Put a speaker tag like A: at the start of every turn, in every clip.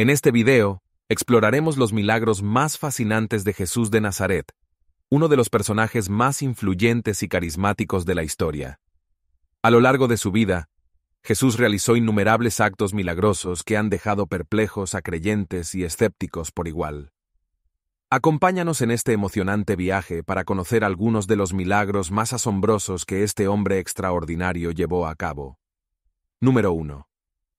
A: En este video, exploraremos los milagros más fascinantes de Jesús de Nazaret, uno de los personajes más influyentes y carismáticos de la historia. A lo largo de su vida, Jesús realizó innumerables actos milagrosos que han dejado perplejos a creyentes y escépticos por igual. Acompáñanos en este emocionante viaje para conocer algunos de los milagros más asombrosos que este hombre extraordinario llevó a cabo. Número 1.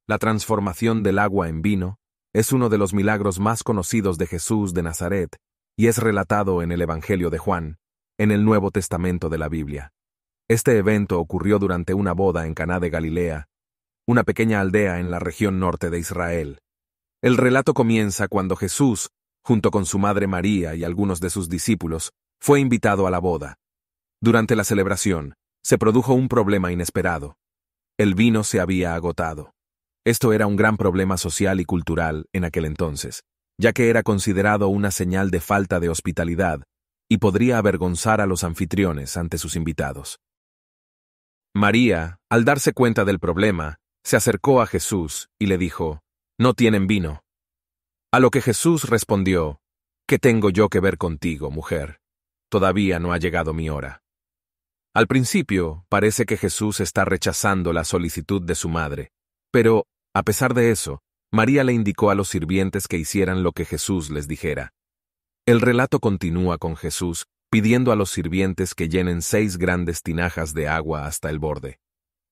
A: La transformación del agua en vino, es uno de los milagros más conocidos de Jesús de Nazaret y es relatado en el Evangelio de Juan, en el Nuevo Testamento de la Biblia. Este evento ocurrió durante una boda en Caná de Galilea, una pequeña aldea en la región norte de Israel. El relato comienza cuando Jesús, junto con su madre María y algunos de sus discípulos, fue invitado a la boda. Durante la celebración, se produjo un problema inesperado. El vino se había agotado. Esto era un gran problema social y cultural en aquel entonces, ya que era considerado una señal de falta de hospitalidad y podría avergonzar a los anfitriones ante sus invitados. María, al darse cuenta del problema, se acercó a Jesús y le dijo, No tienen vino. A lo que Jesús respondió, ¿Qué tengo yo que ver contigo, mujer? Todavía no ha llegado mi hora. Al principio, parece que Jesús está rechazando la solicitud de su madre, pero, a pesar de eso, María le indicó a los sirvientes que hicieran lo que Jesús les dijera. El relato continúa con Jesús pidiendo a los sirvientes que llenen seis grandes tinajas de agua hasta el borde.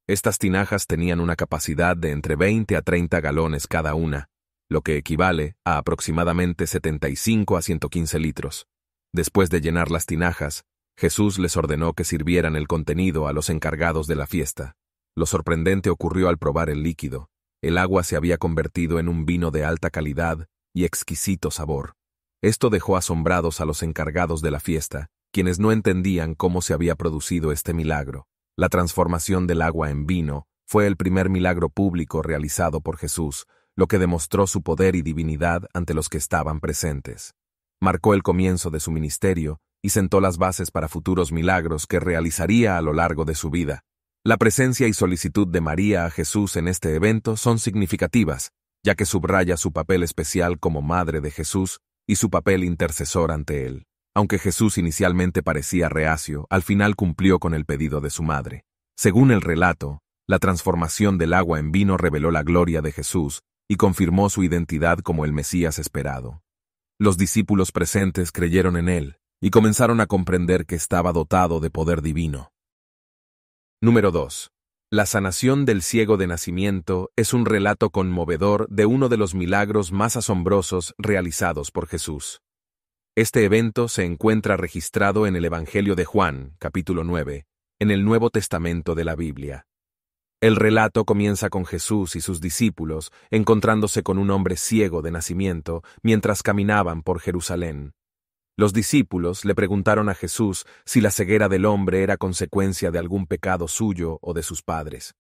A: Estas tinajas tenían una capacidad de entre 20 a 30 galones cada una, lo que equivale a aproximadamente 75 a 115 litros. Después de llenar las tinajas, Jesús les ordenó que sirvieran el contenido a los encargados de la fiesta. Lo sorprendente ocurrió al probar el líquido. El agua se había convertido en un vino de alta calidad y exquisito sabor. Esto dejó asombrados a los encargados de la fiesta, quienes no entendían cómo se había producido este milagro. La transformación del agua en vino fue el primer milagro público realizado por Jesús, lo que demostró su poder y divinidad ante los que estaban presentes. Marcó el comienzo de su ministerio y sentó las bases para futuros milagros que realizaría a lo largo de su vida. La presencia y solicitud de María a Jesús en este evento son significativas, ya que subraya su papel especial como madre de Jesús y su papel intercesor ante él. Aunque Jesús inicialmente parecía reacio, al final cumplió con el pedido de su madre. Según el relato, la transformación del agua en vino reveló la gloria de Jesús y confirmó su identidad como el Mesías esperado. Los discípulos presentes creyeron en él y comenzaron a comprender que estaba dotado de poder divino. Número 2. La sanación del ciego de nacimiento es un relato conmovedor de uno de los milagros más asombrosos realizados por Jesús. Este evento se encuentra registrado en el Evangelio de Juan, capítulo 9, en el Nuevo Testamento de la Biblia. El relato comienza con Jesús y sus discípulos encontrándose con un hombre ciego de nacimiento mientras caminaban por Jerusalén. Los discípulos le preguntaron a Jesús si la ceguera del hombre era consecuencia de algún pecado suyo o de sus padres.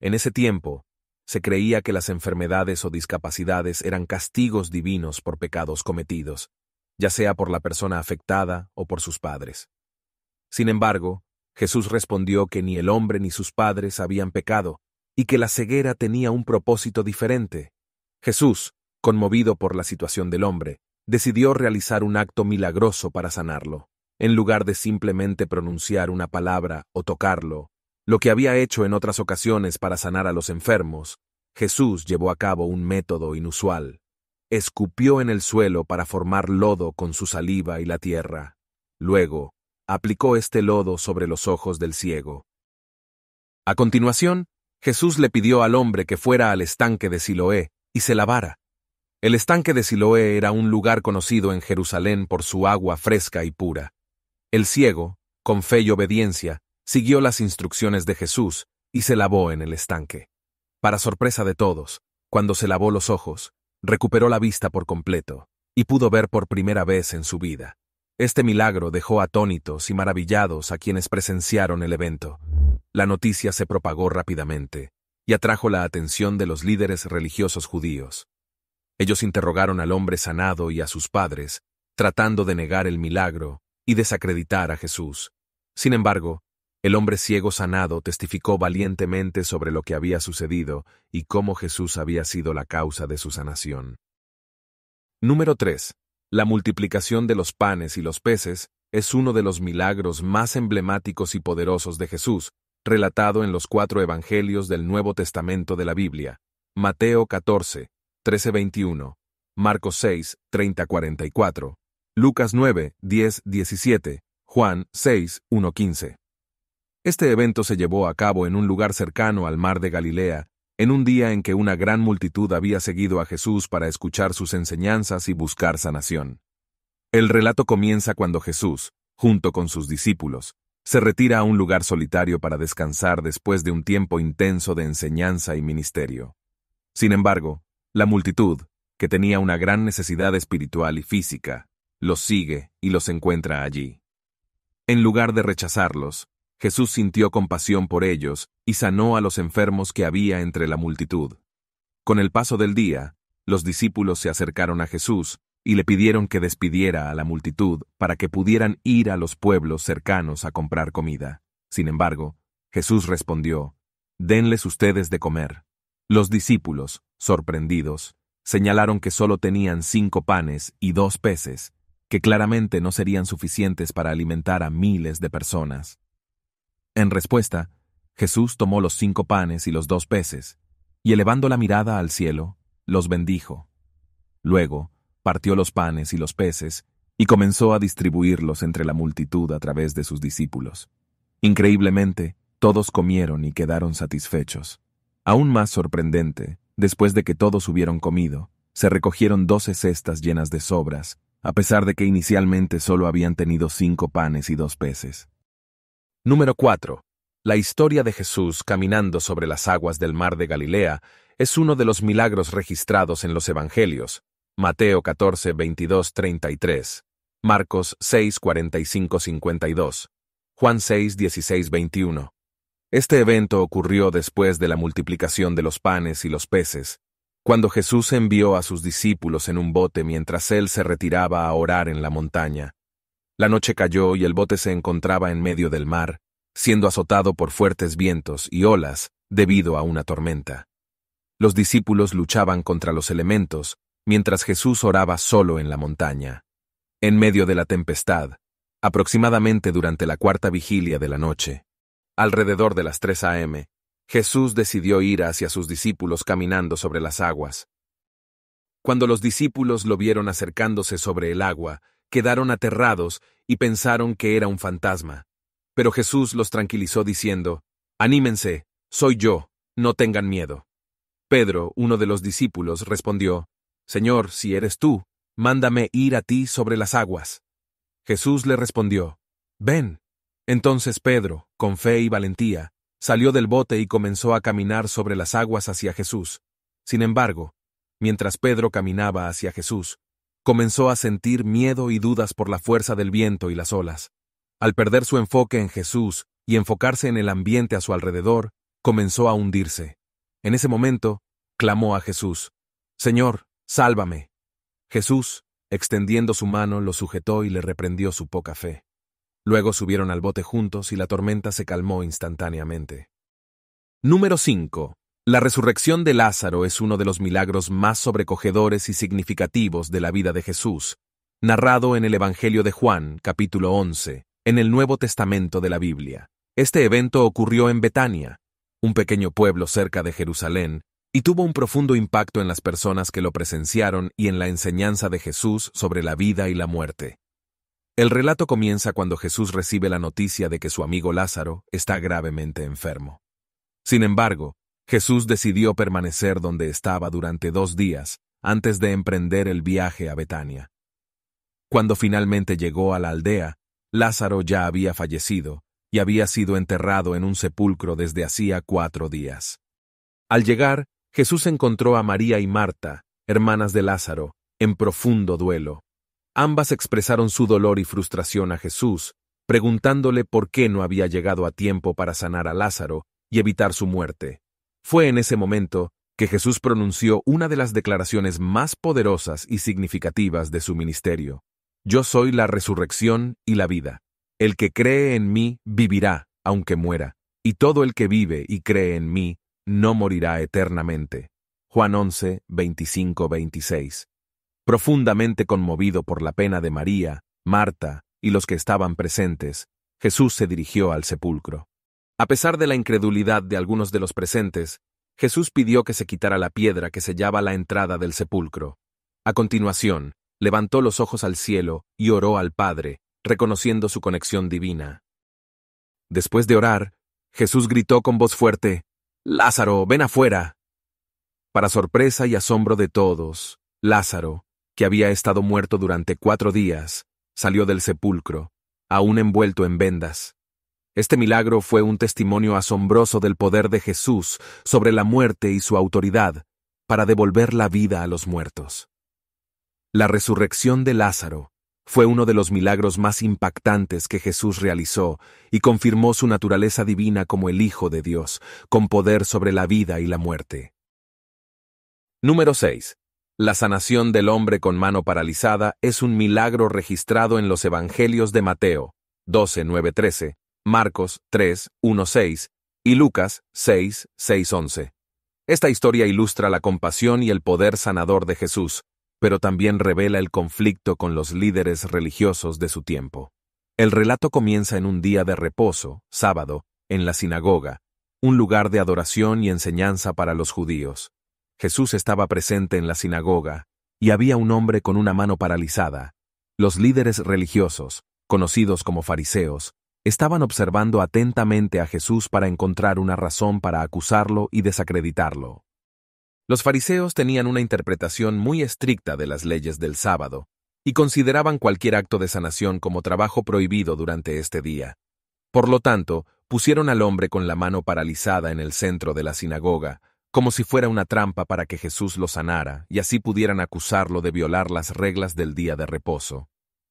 A: En ese tiempo, se creía que las enfermedades o discapacidades eran castigos divinos por pecados cometidos, ya sea por la persona afectada o por sus padres. Sin embargo, Jesús respondió que ni el hombre ni sus padres habían pecado, y que la ceguera tenía un propósito diferente. Jesús, conmovido por la situación del hombre, decidió realizar un acto milagroso para sanarlo, en lugar de simplemente pronunciar una palabra o tocarlo, lo que había hecho en otras ocasiones para sanar a los enfermos, Jesús llevó a cabo un método inusual. Escupió en el suelo para formar lodo con su saliva y la tierra. Luego, aplicó este lodo sobre los ojos del ciego. A continuación, Jesús le pidió al hombre que fuera al estanque de Siloé y se lavara, el estanque de Siloé era un lugar conocido en Jerusalén por su agua fresca y pura. El ciego, con fe y obediencia, siguió las instrucciones de Jesús y se lavó en el estanque. Para sorpresa de todos, cuando se lavó los ojos, recuperó la vista por completo y pudo ver por primera vez en su vida. Este milagro dejó atónitos y maravillados a quienes presenciaron el evento. La noticia se propagó rápidamente y atrajo la atención de los líderes religiosos judíos. Ellos interrogaron al hombre sanado y a sus padres, tratando de negar el milagro y desacreditar a Jesús. Sin embargo, el hombre ciego sanado testificó valientemente sobre lo que había sucedido y cómo Jesús había sido la causa de su sanación. Número 3. La multiplicación de los panes y los peces es uno de los milagros más emblemáticos y poderosos de Jesús, relatado en los cuatro evangelios del Nuevo Testamento de la Biblia. Mateo 14, 13:21 Marcos 6, 30-44, Lucas 9, 10-17, Juan 6, 1-15. Este evento se llevó a cabo en un lugar cercano al mar de Galilea, en un día en que una gran multitud había seguido a Jesús para escuchar sus enseñanzas y buscar sanación. El relato comienza cuando Jesús, junto con sus discípulos, se retira a un lugar solitario para descansar después de un tiempo intenso de enseñanza y ministerio. Sin embargo, la multitud, que tenía una gran necesidad espiritual y física, los sigue y los encuentra allí. En lugar de rechazarlos, Jesús sintió compasión por ellos y sanó a los enfermos que había entre la multitud. Con el paso del día, los discípulos se acercaron a Jesús y le pidieron que despidiera a la multitud para que pudieran ir a los pueblos cercanos a comprar comida. Sin embargo, Jesús respondió, Denles ustedes de comer. Los discípulos, sorprendidos, señalaron que solo tenían cinco panes y dos peces, que claramente no serían suficientes para alimentar a miles de personas. En respuesta, Jesús tomó los cinco panes y los dos peces, y elevando la mirada al cielo, los bendijo. Luego, partió los panes y los peces, y comenzó a distribuirlos entre la multitud a través de sus discípulos. Increíblemente, todos comieron y quedaron satisfechos. Aún más sorprendente, después de que todos hubieron comido, se recogieron doce cestas llenas de sobras, a pesar de que inicialmente solo habían tenido cinco panes y dos peces. Número 4. La historia de Jesús caminando sobre las aguas del mar de Galilea es uno de los milagros registrados en los Evangelios, Mateo 14, 22, 33, Marcos 6, 45, 52, Juan 6, 16, 21, este evento ocurrió después de la multiplicación de los panes y los peces, cuando Jesús envió a sus discípulos en un bote mientras él se retiraba a orar en la montaña. La noche cayó y el bote se encontraba en medio del mar, siendo azotado por fuertes vientos y olas debido a una tormenta. Los discípulos luchaban contra los elementos, mientras Jesús oraba solo en la montaña. En medio de la tempestad, aproximadamente durante la cuarta vigilia de la noche, Alrededor de las 3 a.m., Jesús decidió ir hacia sus discípulos caminando sobre las aguas. Cuando los discípulos lo vieron acercándose sobre el agua, quedaron aterrados y pensaron que era un fantasma. Pero Jesús los tranquilizó diciendo, Anímense, soy yo, no tengan miedo. Pedro, uno de los discípulos, respondió, Señor, si eres tú, mándame ir a ti sobre las aguas. Jesús le respondió, Ven. Entonces Pedro, con fe y valentía, salió del bote y comenzó a caminar sobre las aguas hacia Jesús. Sin embargo, mientras Pedro caminaba hacia Jesús, comenzó a sentir miedo y dudas por la fuerza del viento y las olas. Al perder su enfoque en Jesús y enfocarse en el ambiente a su alrededor, comenzó a hundirse. En ese momento, clamó a Jesús, Señor, sálvame. Jesús, extendiendo su mano, lo sujetó y le reprendió su poca fe. Luego subieron al bote juntos y la tormenta se calmó instantáneamente. Número 5. La resurrección de Lázaro es uno de los milagros más sobrecogedores y significativos de la vida de Jesús, narrado en el Evangelio de Juan, capítulo 11, en el Nuevo Testamento de la Biblia. Este evento ocurrió en Betania, un pequeño pueblo cerca de Jerusalén, y tuvo un profundo impacto en las personas que lo presenciaron y en la enseñanza de Jesús sobre la vida y la muerte. El relato comienza cuando Jesús recibe la noticia de que su amigo Lázaro está gravemente enfermo. Sin embargo, Jesús decidió permanecer donde estaba durante dos días antes de emprender el viaje a Betania. Cuando finalmente llegó a la aldea, Lázaro ya había fallecido y había sido enterrado en un sepulcro desde hacía cuatro días. Al llegar, Jesús encontró a María y Marta, hermanas de Lázaro, en profundo duelo. Ambas expresaron su dolor y frustración a Jesús, preguntándole por qué no había llegado a tiempo para sanar a Lázaro y evitar su muerte. Fue en ese momento que Jesús pronunció una de las declaraciones más poderosas y significativas de su ministerio. Yo soy la resurrección y la vida. El que cree en mí vivirá, aunque muera, y todo el que vive y cree en mí no morirá eternamente. Juan 11, 25, 26. Profundamente conmovido por la pena de María, Marta y los que estaban presentes, Jesús se dirigió al sepulcro. A pesar de la incredulidad de algunos de los presentes, Jesús pidió que se quitara la piedra que sellaba la entrada del sepulcro. A continuación, levantó los ojos al cielo y oró al Padre, reconociendo su conexión divina. Después de orar, Jesús gritó con voz fuerte, Lázaro, ven afuera. Para sorpresa y asombro de todos, Lázaro, que había estado muerto durante cuatro días, salió del sepulcro, aún envuelto en vendas. Este milagro fue un testimonio asombroso del poder de Jesús sobre la muerte y su autoridad para devolver la vida a los muertos. La resurrección de Lázaro fue uno de los milagros más impactantes que Jesús realizó y confirmó su naturaleza divina como el Hijo de Dios, con poder sobre la vida y la muerte. Número la sanación del hombre con mano paralizada es un milagro registrado en los Evangelios de Mateo 12, 13, Marcos 3, 6 y Lucas 6, 11. Esta historia ilustra la compasión y el poder sanador de Jesús, pero también revela el conflicto con los líderes religiosos de su tiempo. El relato comienza en un día de reposo, sábado, en la sinagoga, un lugar de adoración y enseñanza para los judíos. Jesús estaba presente en la sinagoga, y había un hombre con una mano paralizada. Los líderes religiosos, conocidos como fariseos, estaban observando atentamente a Jesús para encontrar una razón para acusarlo y desacreditarlo. Los fariseos tenían una interpretación muy estricta de las leyes del sábado, y consideraban cualquier acto de sanación como trabajo prohibido durante este día. Por lo tanto, pusieron al hombre con la mano paralizada en el centro de la sinagoga, como si fuera una trampa para que Jesús lo sanara y así pudieran acusarlo de violar las reglas del día de reposo.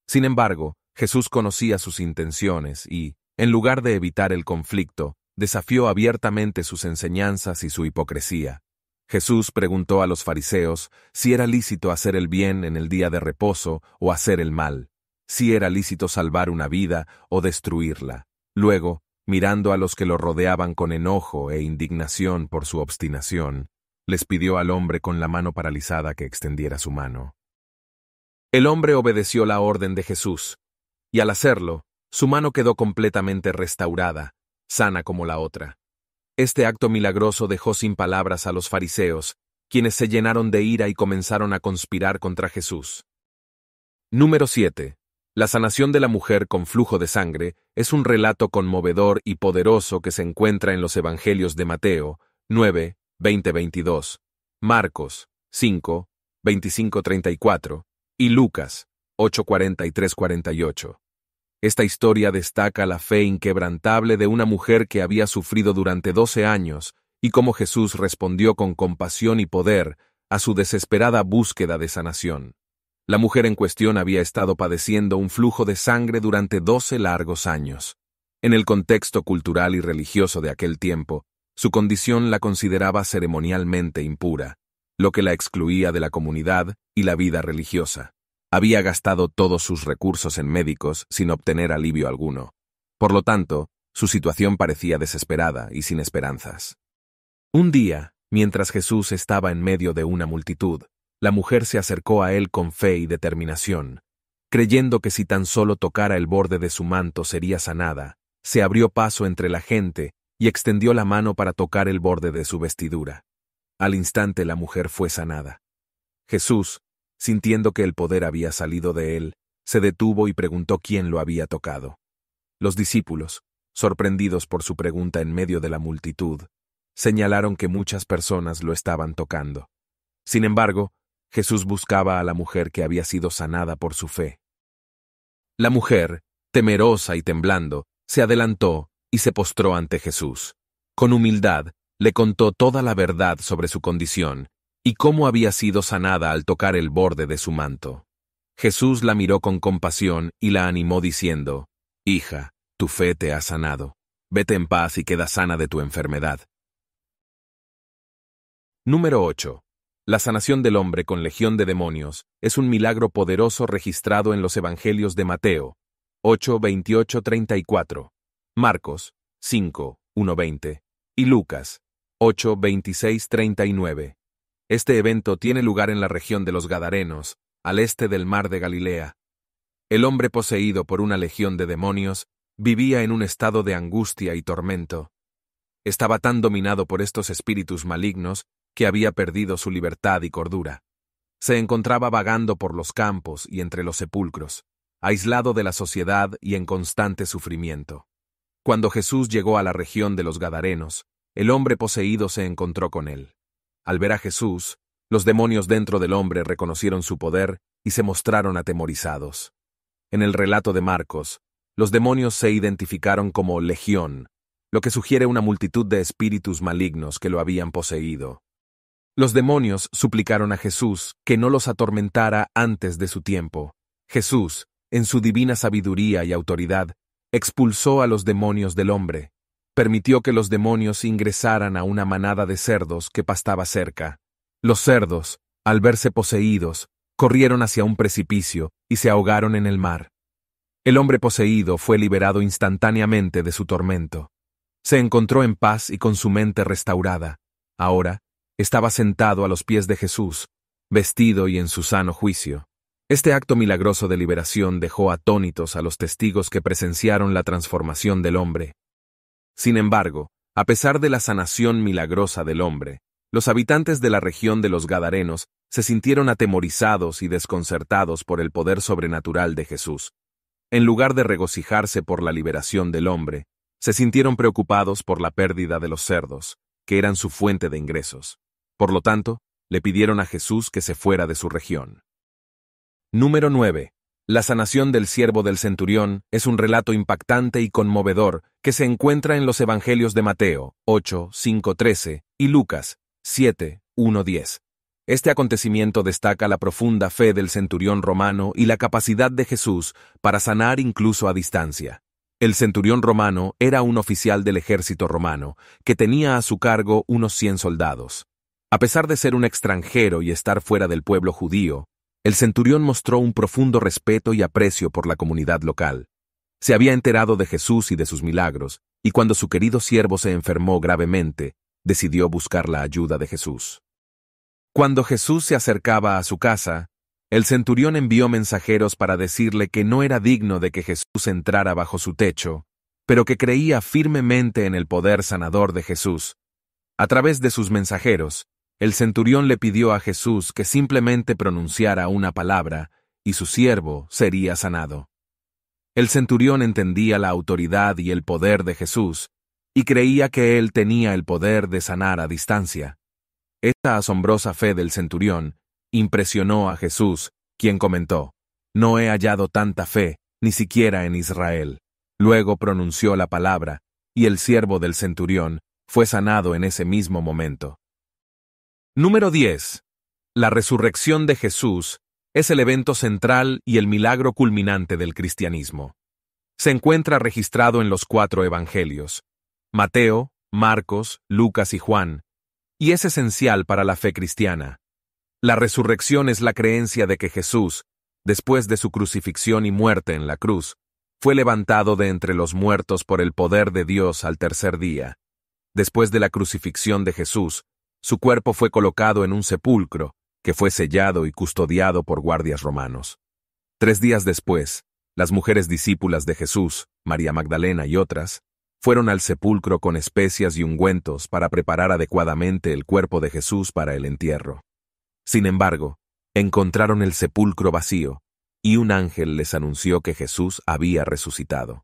A: Sin embargo, Jesús conocía sus intenciones y, en lugar de evitar el conflicto, desafió abiertamente sus enseñanzas y su hipocresía. Jesús preguntó a los fariseos si era lícito hacer el bien en el día de reposo o hacer el mal, si era lícito salvar una vida o destruirla. Luego, mirando a los que lo rodeaban con enojo e indignación por su obstinación, les pidió al hombre con la mano paralizada que extendiera su mano. El hombre obedeció la orden de Jesús, y al hacerlo, su mano quedó completamente restaurada, sana como la otra. Este acto milagroso dejó sin palabras a los fariseos, quienes se llenaron de ira y comenzaron a conspirar contra Jesús. Número 7. La sanación de la mujer con flujo de sangre es un relato conmovedor y poderoso que se encuentra en los Evangelios de Mateo 9, 20-22, Marcos 5, 25-34 y Lucas 8-43-48. Esta historia destaca la fe inquebrantable de una mujer que había sufrido durante 12 años y cómo Jesús respondió con compasión y poder a su desesperada búsqueda de sanación. La mujer en cuestión había estado padeciendo un flujo de sangre durante doce largos años. En el contexto cultural y religioso de aquel tiempo, su condición la consideraba ceremonialmente impura, lo que la excluía de la comunidad y la vida religiosa. Había gastado todos sus recursos en médicos sin obtener alivio alguno. Por lo tanto, su situación parecía desesperada y sin esperanzas. Un día, mientras Jesús estaba en medio de una multitud, la mujer se acercó a él con fe y determinación. Creyendo que si tan solo tocara el borde de su manto sería sanada, se abrió paso entre la gente y extendió la mano para tocar el borde de su vestidura. Al instante la mujer fue sanada. Jesús, sintiendo que el poder había salido de él, se detuvo y preguntó quién lo había tocado. Los discípulos, sorprendidos por su pregunta en medio de la multitud, señalaron que muchas personas lo estaban tocando. Sin embargo, Jesús buscaba a la mujer que había sido sanada por su fe. La mujer, temerosa y temblando, se adelantó y se postró ante Jesús. Con humildad, le contó toda la verdad sobre su condición y cómo había sido sanada al tocar el borde de su manto. Jesús la miró con compasión y la animó diciendo, Hija, tu fe te ha sanado. Vete en paz y queda sana de tu enfermedad. Número 8. La sanación del hombre con legión de demonios es un milagro poderoso registrado en los Evangelios de Mateo 828 34, Marcos 5, 20 y Lucas 8, 39. Este evento tiene lugar en la región de los Gadarenos, al este del mar de Galilea. El hombre poseído por una legión de demonios vivía en un estado de angustia y tormento. Estaba tan dominado por estos espíritus malignos que había perdido su libertad y cordura. Se encontraba vagando por los campos y entre los sepulcros, aislado de la sociedad y en constante sufrimiento. Cuando Jesús llegó a la región de los Gadarenos, el hombre poseído se encontró con él. Al ver a Jesús, los demonios dentro del hombre reconocieron su poder y se mostraron atemorizados. En el relato de Marcos, los demonios se identificaron como legión, lo que sugiere una multitud de espíritus malignos que lo habían poseído. Los demonios suplicaron a Jesús que no los atormentara antes de su tiempo. Jesús, en su divina sabiduría y autoridad, expulsó a los demonios del hombre, permitió que los demonios ingresaran a una manada de cerdos que pastaba cerca. Los cerdos, al verse poseídos, corrieron hacia un precipicio y se ahogaron en el mar. El hombre poseído fue liberado instantáneamente de su tormento. Se encontró en paz y con su mente restaurada. Ahora, estaba sentado a los pies de Jesús, vestido y en su sano juicio. Este acto milagroso de liberación dejó atónitos a los testigos que presenciaron la transformación del hombre. Sin embargo, a pesar de la sanación milagrosa del hombre, los habitantes de la región de los Gadarenos se sintieron atemorizados y desconcertados por el poder sobrenatural de Jesús. En lugar de regocijarse por la liberación del hombre, se sintieron preocupados por la pérdida de los cerdos, que eran su fuente de ingresos. Por lo tanto, le pidieron a Jesús que se fuera de su región. Número 9. La sanación del siervo del centurión es un relato impactante y conmovedor que se encuentra en los Evangelios de Mateo 8, 5, 13 y Lucas 7, 1, 10. Este acontecimiento destaca la profunda fe del centurión romano y la capacidad de Jesús para sanar incluso a distancia. El centurión romano era un oficial del ejército romano, que tenía a su cargo unos 100 soldados. A pesar de ser un extranjero y estar fuera del pueblo judío, el centurión mostró un profundo respeto y aprecio por la comunidad local. Se había enterado de Jesús y de sus milagros, y cuando su querido siervo se enfermó gravemente, decidió buscar la ayuda de Jesús. Cuando Jesús se acercaba a su casa, el centurión envió mensajeros para decirle que no era digno de que Jesús entrara bajo su techo, pero que creía firmemente en el poder sanador de Jesús. A través de sus mensajeros, el centurión le pidió a Jesús que simplemente pronunciara una palabra, y su siervo sería sanado. El centurión entendía la autoridad y el poder de Jesús, y creía que él tenía el poder de sanar a distancia. Esta asombrosa fe del centurión impresionó a Jesús, quien comentó, No he hallado tanta fe, ni siquiera en Israel. Luego pronunció la palabra, y el siervo del centurión fue sanado en ese mismo momento. Número 10. La resurrección de Jesús es el evento central y el milagro culminante del cristianismo. Se encuentra registrado en los cuatro evangelios, Mateo, Marcos, Lucas y Juan, y es esencial para la fe cristiana. La resurrección es la creencia de que Jesús, después de su crucifixión y muerte en la cruz, fue levantado de entre los muertos por el poder de Dios al tercer día. Después de la crucifixión de Jesús, su cuerpo fue colocado en un sepulcro, que fue sellado y custodiado por guardias romanos. Tres días después, las mujeres discípulas de Jesús, María Magdalena y otras, fueron al sepulcro con especias y ungüentos para preparar adecuadamente el cuerpo de Jesús para el entierro. Sin embargo, encontraron el sepulcro vacío, y un ángel les anunció que Jesús había resucitado.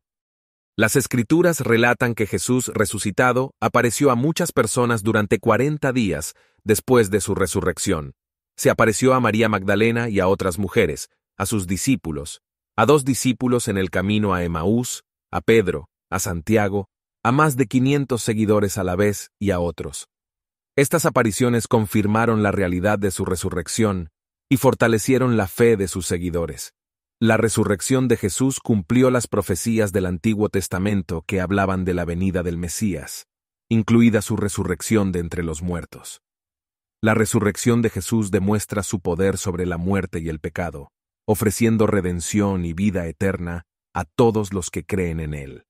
A: Las escrituras relatan que Jesús resucitado apareció a muchas personas durante 40 días después de su resurrección. Se apareció a María Magdalena y a otras mujeres, a sus discípulos, a dos discípulos en el camino a Emaús, a Pedro, a Santiago, a más de 500 seguidores a la vez y a otros. Estas apariciones confirmaron la realidad de su resurrección y fortalecieron la fe de sus seguidores. La resurrección de Jesús cumplió las profecías del Antiguo Testamento que hablaban de la venida del Mesías, incluida su resurrección de entre los muertos. La resurrección de Jesús demuestra su poder sobre la muerte y el pecado, ofreciendo redención y vida eterna a todos los que creen en Él.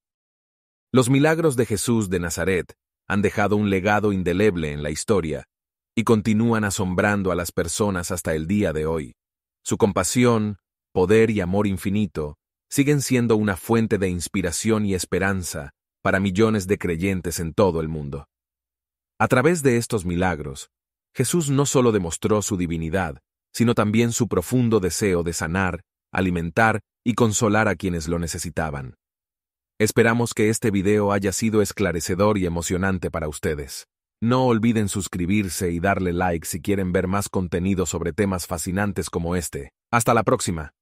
A: Los milagros de Jesús de Nazaret han dejado un legado indeleble en la historia y continúan asombrando a las personas hasta el día de hoy. Su compasión, poder y amor infinito siguen siendo una fuente de inspiración y esperanza para millones de creyentes en todo el mundo. A través de estos milagros, Jesús no solo demostró su divinidad, sino también su profundo deseo de sanar, alimentar y consolar a quienes lo necesitaban. Esperamos que este video haya sido esclarecedor y emocionante para ustedes. No olviden suscribirse y darle like si quieren ver más contenido sobre temas fascinantes como este. Hasta la próxima.